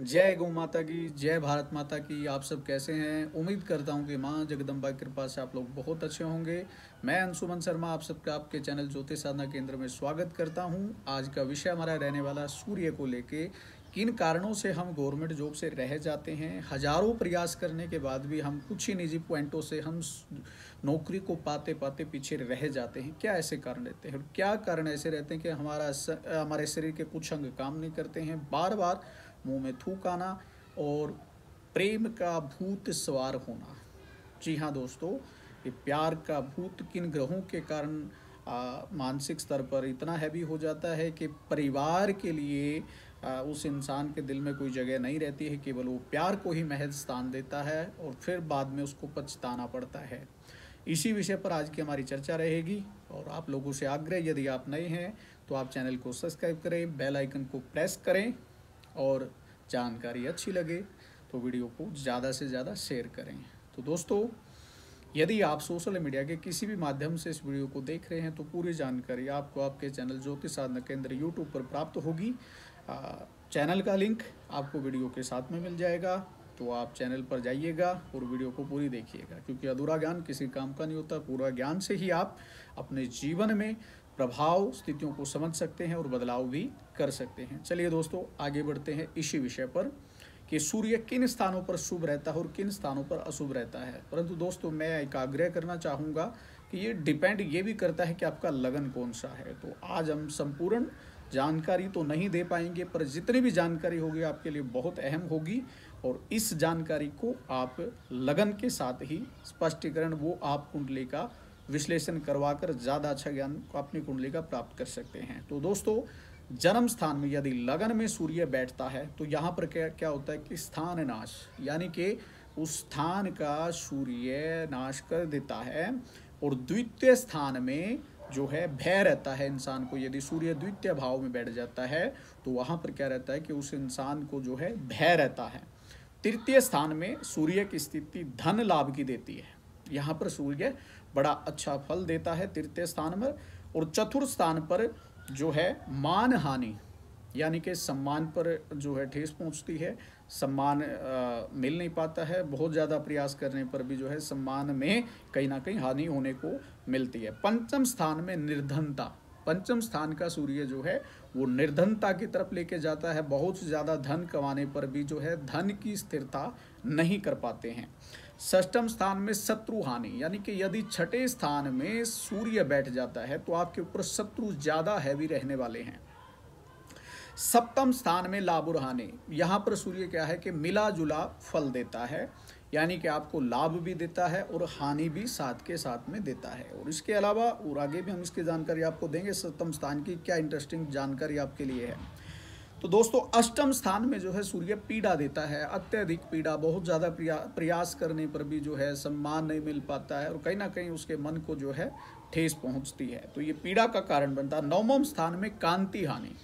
जय गौ माता की जय भारत माता की आप सब कैसे हैं उम्मीद करता हूं कि मां जगदम्बा की कृपा से आप लोग बहुत अच्छे होंगे मैं अंशुमन शर्मा आप सबका आपके चैनल ज्योतिष साधना केंद्र में स्वागत करता हूं आज का विषय हमारा रहने वाला सूर्य को लेके किन कारणों से हम गवर्नमेंट जॉब से रह जाते हैं हजारों प्रयास करने के बाद भी हम कुछ ही निजी पॉइंटों से हम नौकरी को पाते पाते पीछे रह जाते हैं क्या ऐसे कारण रहते हैं और क्या कारण ऐसे रहते हैं कि हमारा हमारे शरीर के कुछ अंग काम नहीं करते हैं बार बार मुंह में थूक आना और प्रेम का भूत सवार होना जी हाँ दोस्तों ये प्यार का भूत किन ग्रहों के कारण मानसिक स्तर पर इतना हैवी हो जाता है कि परिवार के लिए आ, उस इंसान के दिल में कोई जगह नहीं रहती है केवल वो प्यार को ही महज स्थान देता है और फिर बाद में उसको पछताना पड़ता है इसी विषय पर आज की हमारी चर्चा रहेगी और आप लोगों से आग्रह यदि आप नए हैं तो आप चैनल को सब्सक्राइब करें बेल आइकन को प्रेस करें और जानकारी अच्छी लगे तो वीडियो को ज़्यादा से ज़्यादा शेयर करें तो दोस्तों यदि आप सोशल मीडिया के किसी भी माध्यम से इस वीडियो को देख रहे हैं तो पूरी जानकारी आपको आपके चैनल ज्योतिष साधना केंद्र यूट्यूब पर प्राप्त होगी चैनल का लिंक आपको वीडियो के साथ में मिल जाएगा तो आप चैनल पर जाइएगा और वीडियो को पूरी देखिएगा क्योंकि अधूरा ज्ञान किसी काम का नहीं होता पूरा ज्ञान से ही आप अपने जीवन में प्रभाव स्थितियों को समझ सकते हैं और बदलाव भी कर सकते हैं चलिए दोस्तों आगे बढ़ते हैं इसी विषय पर कि सूर्य किन स्थानों पर शुभ रहता है और किन स्थानों पर अशुभ रहता है परंतु दोस्तों मैं एक आग्रह करना चाहूँगा कि ये डिपेंड ये भी करता है कि आपका लगन कौन सा है तो आज हम संपूर्ण जानकारी तो नहीं दे पाएंगे पर जितनी भी जानकारी होगी आपके लिए बहुत अहम होगी और इस जानकारी को आप लगन के साथ ही स्पष्टीकरण वो आप कुंडली का विश्लेषण करवाकर ज़्यादा अच्छा ज्ञान अपनी कुंडली का प्राप्त कर सकते हैं तो दोस्तों जन्म स्थान में यदि लगन में सूर्य बैठता है तो यहाँ पर क्या क्या होता है कि स्थान नाश यानी कि उस स्थान का सूर्य नाश कर देता है और द्वितीय स्थान में जो है भय रहता है इंसान को यदि सूर्य द्वितीय भाव में बैठ जाता है तो वहाँ पर क्या रहता है कि उस इंसान को जो है भय रहता है तृतीय स्थान में सूर्य की स्थिति धन लाभ की देती है यहाँ पर सूर्य बड़ा अच्छा फल देता है तृतीय स्थान पर और चतुर्थ स्थान पर जो है मान हानि यानी कि सम्मान पर जो है ठेस पहुँचती है सम्मान आ, मिल नहीं पाता है बहुत ज़्यादा प्रयास करने पर भी जो है सम्मान में कहीं ना कहीं हानि होने को मिलती है पंचम स्थान में निर्धनता पंचम स्थान का सूर्य जो है वो निर्धनता की तरफ लेके जाता है बहुत ज़्यादा धन कमाने पर भी जो है धन की स्थिरता नहीं कर पाते हैं षष्टम स्थान में शत्रु हानि यानी कि यदि छठे स्थान में सूर्य बैठ जाता है तो आपके ऊपर शत्रु ज़्यादा हैवी रहने वाले हैं सप्तम स्थान में लाभ और हानि यहाँ पर सूर्य क्या है कि मिला जुला फल देता है यानी कि आपको लाभ भी देता है और हानि भी साथ के साथ में देता है और इसके अलावा और आगे भी हम इसकी जानकारी आपको देंगे सप्तम स्थान की क्या इंटरेस्टिंग जानकारी आपके लिए है तो दोस्तों अष्टम स्थान में जो है सूर्य पीड़ा देता है अत्यधिक पीड़ा बहुत ज़्यादा प्रयास करने पर भी जो है सम्मान नहीं मिल पाता है और कहीं ना कहीं उसके मन को जो है ठेस पहुंचती है तो ये पीड़ा का कारण बनता है नवम स्थान में कांति हानि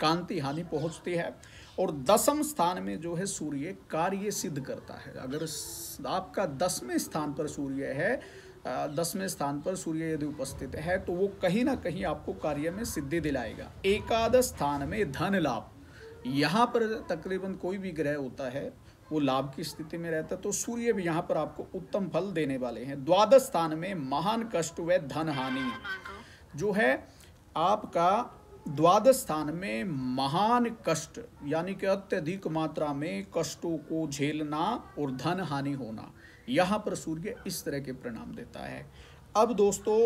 कांति हानि पहुंचती है और दसम स्थान में जो है सूर्य कार्य सिद्ध करता है अगर आपका दसवें स्थान पर सूर्य है दसवें स्थान पर सूर्य यदि उपस्थित है तो वो कहीं ना कहीं आपको कार्य में सिद्धि दिलाएगा एकादश स्थान में धन लाभ यहाँ पर तकरीबन कोई भी ग्रह होता है वो लाभ की स्थिति में रहता है तो सूर्य भी यहाँ पर आपको उत्तम फल देने वाले हैं द्वादश स्थान में महान कष्ट व धन हानि जो है आपका द्वादश स्थान में महान कष्ट यानी कि अत्यधिक मात्रा में कष्टों को झेलना और धन हानि होना यहाँ पर सूर्य इस तरह के परिणाम देता है अब दोस्तों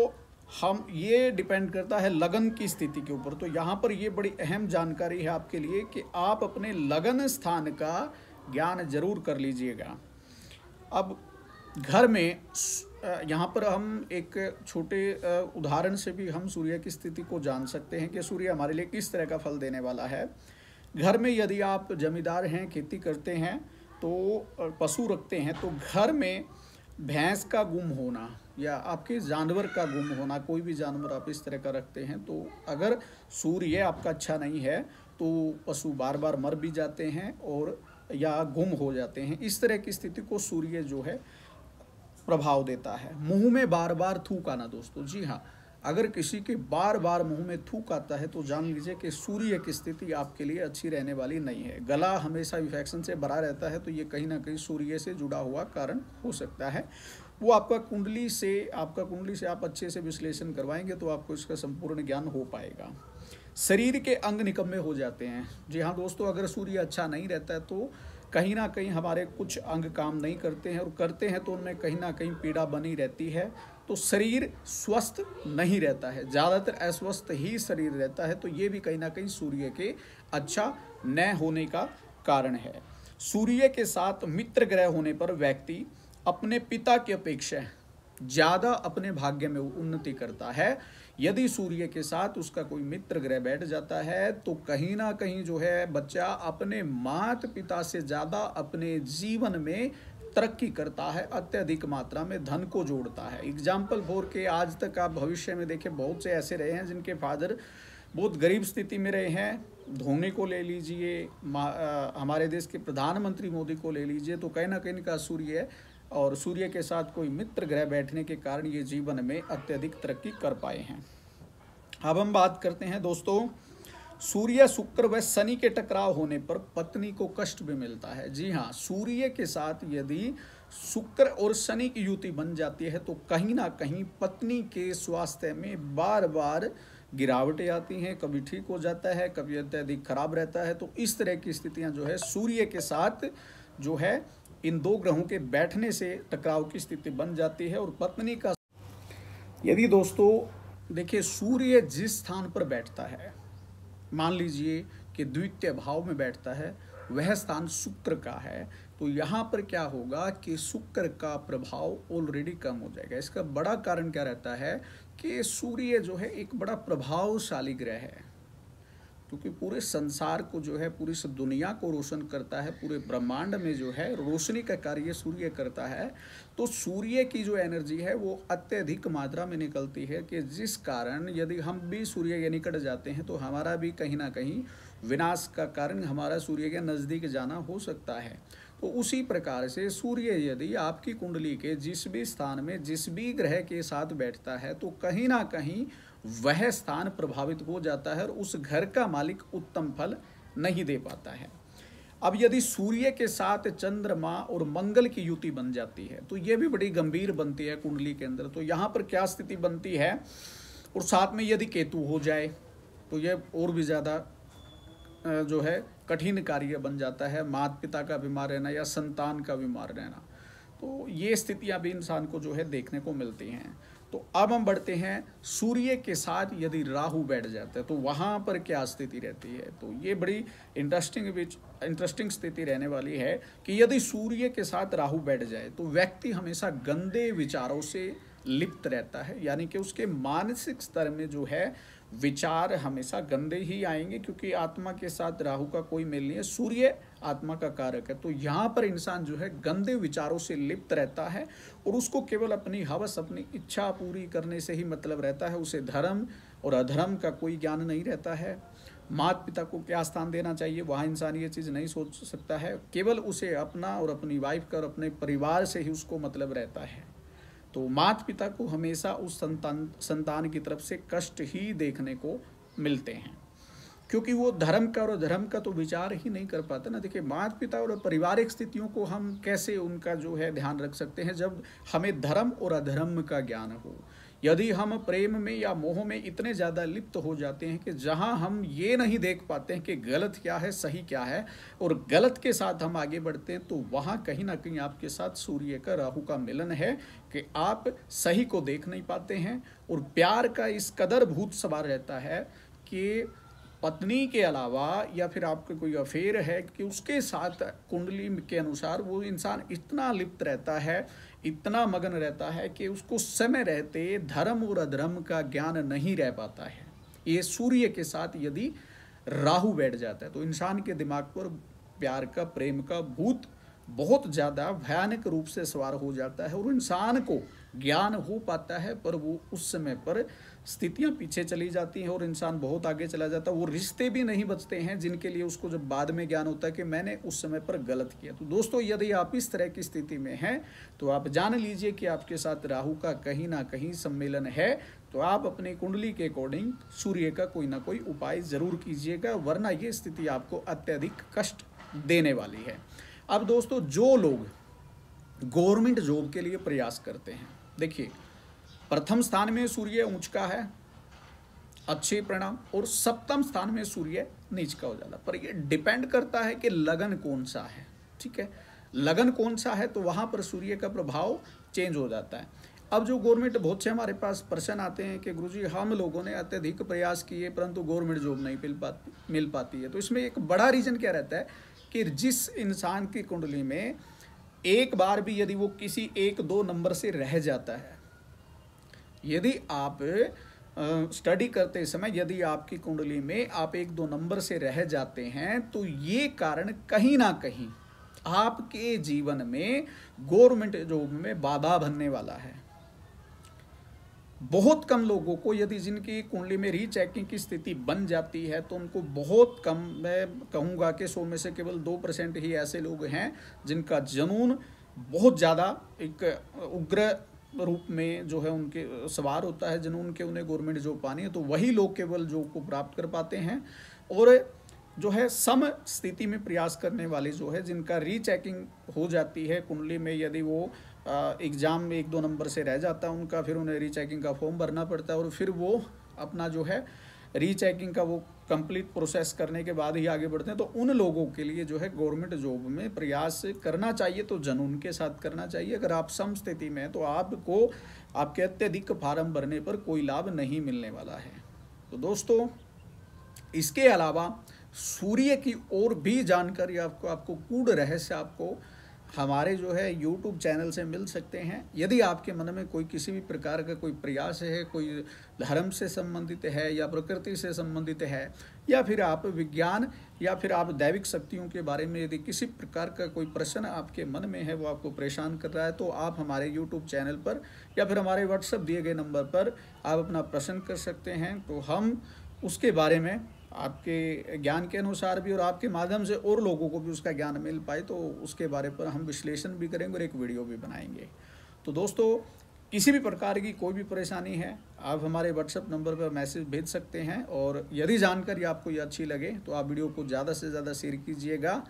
हम ये डिपेंड करता है लगन की स्थिति के ऊपर तो यहाँ पर ये बड़ी अहम जानकारी है आपके लिए कि आप अपने लगन स्थान का ज्ञान जरूर कर लीजिएगा अब घर में यहाँ पर हम एक छोटे उदाहरण से भी हम सूर्य की स्थिति को जान सकते हैं कि सूर्य हमारे लिए किस तरह का फल देने वाला है घर में यदि आप जमींदार हैं खेती करते हैं तो पशु रखते हैं तो घर में भैंस का गुम होना या आपके जानवर का गुम होना कोई भी जानवर आप इस तरह का रखते हैं तो अगर सूर्य आपका अच्छा नहीं है तो पशु बार बार मर भी जाते हैं और या गुम हो जाते हैं इस तरह की स्थिति को सूर्य जो है प्रभाव देता है मुंह में बार बार थूक आना दोस्तों जी हाँ अगर किसी के बार बार मुंह में थूक आता है तो जान लीजिए कि सूर्य की स्थिति आपके लिए अच्छी रहने वाली नहीं है गला हमेशा इन्फेक्शन से भरा रहता है तो ये कहीं ना कहीं सूर्य से जुड़ा हुआ कारण हो सकता है वो आपका कुंडली से आपका कुंडली से आप अच्छे से विश्लेषण करवाएंगे तो आपको इसका संपूर्ण ज्ञान हो पाएगा शरीर के अंग निकम्मे हो जाते हैं जी हाँ दोस्तों अगर सूर्य अच्छा नहीं रहता है तो कहीं ना कहीं हमारे कुछ अंग काम नहीं करते हैं और करते हैं तो उनमें कहीं ना कहीं पीड़ा बनी रहती है तो शरीर स्वस्थ नहीं रहता है ज़्यादातर अस्वस्थ ही शरीर रहता है तो ये भी कहीं ना कहीं सूर्य के अच्छा न होने का कारण है सूर्य के साथ मित्र ग्रह होने पर व्यक्ति अपने पिता की अपेक्षा ज़्यादा अपने भाग्य में उन्नति करता है यदि सूर्य के साथ उसका कोई मित्र ग्रह बैठ जाता है तो कहीं ना कहीं जो है बच्चा अपने माता पिता से ज़्यादा अपने जीवन में तरक्की करता है अत्यधिक मात्रा में धन को जोड़ता है एग्जाम्पल फोर के आज तक आप भविष्य में देखें बहुत से ऐसे रहे हैं जिनके फादर बहुत गरीब स्थिति में रहे हैं धोनी को ले लीजिए हमारे देश के प्रधानमंत्री मोदी को ले लीजिए तो कहीं ना कहीं का सूर्य है और सूर्य के साथ कोई मित्र ग्रह बैठने के कारण ये जीवन में अत्यधिक तरक्की कर पाए हैं अब हम बात करते हैं दोस्तों सूर्य शुक्र व शनि के टकराव होने पर पत्नी को कष्ट भी मिलता है जी हाँ सूर्य के साथ यदि शुक्र और शनि की युति बन जाती है तो कहीं ना कहीं पत्नी के स्वास्थ्य में बार बार गिरावटें आती हैं कभी ठीक हो जाता है कभी अत्यधिक खराब रहता है तो इस तरह की स्थितियां जो है सूर्य के साथ जो है इन दो ग्रहों के बैठने से टकराव की स्थिति बन जाती है और पत्नी का यदि दोस्तों देखिए सूर्य जिस स्थान पर बैठता है मान लीजिए कि द्वितीय भाव में बैठता है वह स्थान शुक्र का है तो यहाँ पर क्या होगा कि शुक्र का प्रभाव ऑलरेडी कम हो जाएगा इसका बड़ा कारण क्या रहता है कि सूर्य जो है एक बड़ा प्रभावशाली ग्रह है क्योंकि पूरे संसार को जो है पूरी इस दुनिया को रोशन करता है पूरे ब्रह्मांड में जो है रोशनी का कार्य सूर्य करता है तो सूर्य की जो एनर्जी है वो अत्यधिक मात्रा में निकलती है कि जिस कारण यदि हम भी सूर्य के निकट जाते हैं तो हमारा भी कहीं ना कहीं विनाश का कारण हमारा सूर्य के नज़दीक जाना हो सकता है तो उसी प्रकार से सूर्य यदि आपकी कुंडली के जिस भी स्थान में जिस भी ग्रह के साथ बैठता है तो कहीं ना कहीं वह स्थान प्रभावित हो जाता है और उस घर का मालिक उत्तम फल नहीं दे पाता है अब यदि सूर्य के साथ चंद्रमा और मंगल की युति बन जाती है तो ये भी बड़ी गंभीर बनती है कुंडली के अंदर तो यहाँ पर क्या स्थिति बनती है और साथ में यदि केतु हो जाए तो यह और भी ज़्यादा जो है कठिन कार्य बन जाता है माता पिता का बीमार रहना या संतान का बीमार रहना तो ये स्थितियाँ भी इंसान को जो है देखने को मिलती हैं तो अब हम बढ़ते हैं सूर्य के साथ यदि राहु बैठ जाता है तो वहाँ पर क्या स्थिति रहती है तो ये बड़ी इंटरेस्टिंग बीच इंटरेस्टिंग स्थिति रहने वाली है कि यदि सूर्य के साथ राहु बैठ जाए तो व्यक्ति हमेशा गंदे विचारों से लिप्त रहता है यानी कि उसके मानसिक स्तर में जो है विचार हमेशा गंदे ही आएंगे क्योंकि आत्मा के साथ राहु का कोई मेल नहीं है सूर्य आत्मा का कारक है तो यहाँ पर इंसान जो है गंदे विचारों से लिप्त रहता है और उसको केवल अपनी हवस अपनी इच्छा पूरी करने से ही मतलब रहता है उसे धर्म और अधर्म का कोई ज्ञान नहीं रहता है माता पिता को क्या स्थान देना चाहिए वहाँ इंसान ये चीज़ नहीं सोच सकता है केवल उसे अपना और अपनी वाइफ का और अपने परिवार से ही उसको मतलब रहता है तो माता पिता को हमेशा उस संतान संतान की तरफ से कष्ट ही देखने को मिलते हैं क्योंकि वो धर्म का और धर्म का तो विचार ही नहीं कर पाते ना देखिए माता पिता और पारिवारिक स्थितियों को हम कैसे उनका जो है ध्यान रख सकते हैं जब हमें धर्म और अधर्म का ज्ञान हो यदि हम प्रेम में या मोह में इतने ज़्यादा लिप्त हो जाते हैं कि जहाँ हम ये नहीं देख पाते हैं कि गलत क्या है सही क्या है और गलत के साथ हम आगे बढ़ते हैं तो वहाँ कहीं ना कहीं आपके साथ सूर्य का राहु का मिलन है कि आप सही को देख नहीं पाते हैं और प्यार का इस कदर भूत सवार रहता है कि पत्नी के अलावा या फिर आपका कोई अफेयर है कि उसके साथ कुंडली के अनुसार वो इंसान इतना लिप्त रहता है इतना मगन रहता है कि उसको समय रहते धर्म और अधर्म का ज्ञान नहीं रह पाता है ये सूर्य के साथ यदि राहु बैठ जाता है तो इंसान के दिमाग पर प्यार का प्रेम का भूत बहुत ज़्यादा भयानक रूप से सवार हो जाता है और इंसान को ज्ञान हो पाता है पर वो उस समय पर स्थितियां पीछे चली जाती हैं और इंसान बहुत आगे चला जाता है वो रिश्ते भी नहीं बचते हैं जिनके लिए उसको जब बाद में ज्ञान होता है कि मैंने उस समय पर गलत किया तो दोस्तों यदि आप इस तरह की स्थिति में हैं तो आप जान लीजिए कि आपके साथ राहू का कहीं ना कहीं सम्मेलन है तो आप अपनी कुंडली के अकॉर्डिंग सूर्य का कोई ना कोई उपाय ज़रूर कीजिएगा वरना ये स्थिति आपको अत्यधिक कष्ट देने वाली है अब दोस्तों जो लोग गवर्नमेंट जॉब के लिए प्रयास करते हैं देखिए प्रथम स्थान में सूर्य ऊंच का है अच्छे परिणाम और सप्तम स्थान में सूर्य नीच का हो जाता पर ये डिपेंड करता है कि लगन कौन सा है ठीक है लगन कौन सा है तो वहाँ पर सूर्य का प्रभाव चेंज हो जाता है अब जो गवर्नमेंट बहुत से हमारे पास प्रश्न आते हैं कि गुरुजी हम लोगों ने अत्यधिक प्रयास किए परंतु गवर्नमेंट जॉब नहीं मिल पाती मिल पाती है तो इसमें एक बड़ा रीज़न क्या रहता है कि जिस इंसान की कुंडली में एक बार भी यदि वो किसी एक दो नंबर से रह जाता है यदि आप स्टडी करते समय यदि आपकी कुंडली में आप एक दो नंबर से रह जाते हैं तो ये कारण कहीं ना कहीं आपके जीवन में गवर्नमेंट जॉब में बाधा बनने वाला है बहुत कम लोगों को यदि जिनकी कुंडली में रीचेकिंग की स्थिति बन जाती है तो उनको बहुत कम मैं कहूँगा कि सौ में से केवल दो परसेंट ही ऐसे लोग हैं जिनका जनून बहुत ज़्यादा एक उग्र रूप में जो है उनके सवार होता है जनून के उन्हें गवर्नमेंट जॉब पानी है तो वही लोग केवल जॉब को प्राप्त कर पाते हैं और जो है सम स्थिति में प्रयास करने वाले जो है जिनका रीचेकिंग हो जाती है कुंडली में यदि वो एग्ज़ाम में एक दो नंबर से रह जाता है उनका फिर उन्हें रीचेकिंग का फॉर्म भरना पड़ता है और फिर वो अपना जो है रीचेकिंग का वो कंप्लीट प्रोसेस करने के बाद ही आगे बढ़ते हैं तो उन लोगों के लिए जो है गवर्नमेंट जॉब में प्रयास करना चाहिए तो जनून के साथ करना चाहिए अगर आप सम स्थिति में हैं तो आपको आपके अत्यधिक फार्म भरने पर कोई लाभ नहीं मिलने वाला है तो दोस्तों इसके अलावा सूर्य की और भी जानकारी आपको आपको कूड़ रहस्य आपको हमारे जो है यूट्यूब चैनल से मिल सकते हैं यदि आपके मन में कोई किसी भी प्रकार का कोई प्रयास है कोई धर्म से संबंधित है या प्रकृति से संबंधित है या फिर आप विज्ञान या फिर आप दैविक शक्तियों के बारे में यदि किसी प्रकार का कोई प्रश्न आपके मन में है वो आपको परेशान कर रहा है तो आप हमारे यूट्यूब चैनल पर या फिर हमारे व्हाट्सएप दिए गए नंबर पर आप अपना प्रश्न कर सकते हैं तो हम उसके बारे में आपके ज्ञान के अनुसार भी और आपके माध्यम से और लोगों को भी उसका ज्ञान मिल पाए तो उसके बारे पर हम विश्लेषण भी करेंगे और एक वीडियो भी बनाएंगे तो दोस्तों किसी भी प्रकार की कोई भी परेशानी है आप हमारे व्हाट्सएप नंबर पर मैसेज भेज सकते हैं और यदि जानकारी आपको ये अच्छी लगे तो आप वीडियो को ज़्यादा से ज़्यादा शेयर कीजिएगा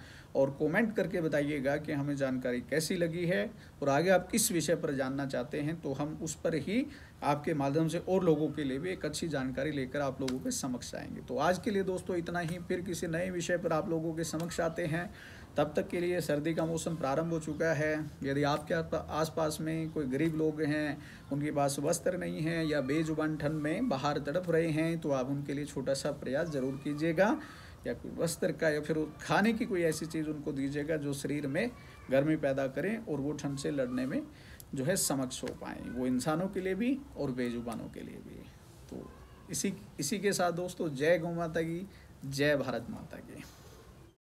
और कमेंट करके बताइएगा कि हमें जानकारी कैसी लगी है और आगे आप किस विषय पर जानना चाहते हैं तो हम उस पर ही आपके माध्यम से और लोगों के लिए भी एक अच्छी जानकारी लेकर आप लोगों के समक्ष आएंगे तो आज के लिए दोस्तों इतना ही फिर किसी नए विषय पर आप लोगों के समक्ष आते हैं तब तक के लिए सर्दी का मौसम प्रारंभ हो चुका है यदि आपके आसपास में कोई गरीब लोग हैं उनके पास वस्त्र नहीं है या बेजुबान ठंड में बाहर तड़प रहे हैं तो आप उनके लिए छोटा सा प्रयास ज़रूर कीजिएगा या कोई वस्त्र का या फिर खाने की कोई ऐसी चीज़ उनको दीजिएगा जो शरीर में गर्मी पैदा करें और वो ठंड से लड़ने में जो है समक्ष हो पाएँ वो इंसानों के लिए भी और बेजुबानों के लिए भी तो इसी इसी के साथ दोस्तों जय गौ माता की जय भारत माता की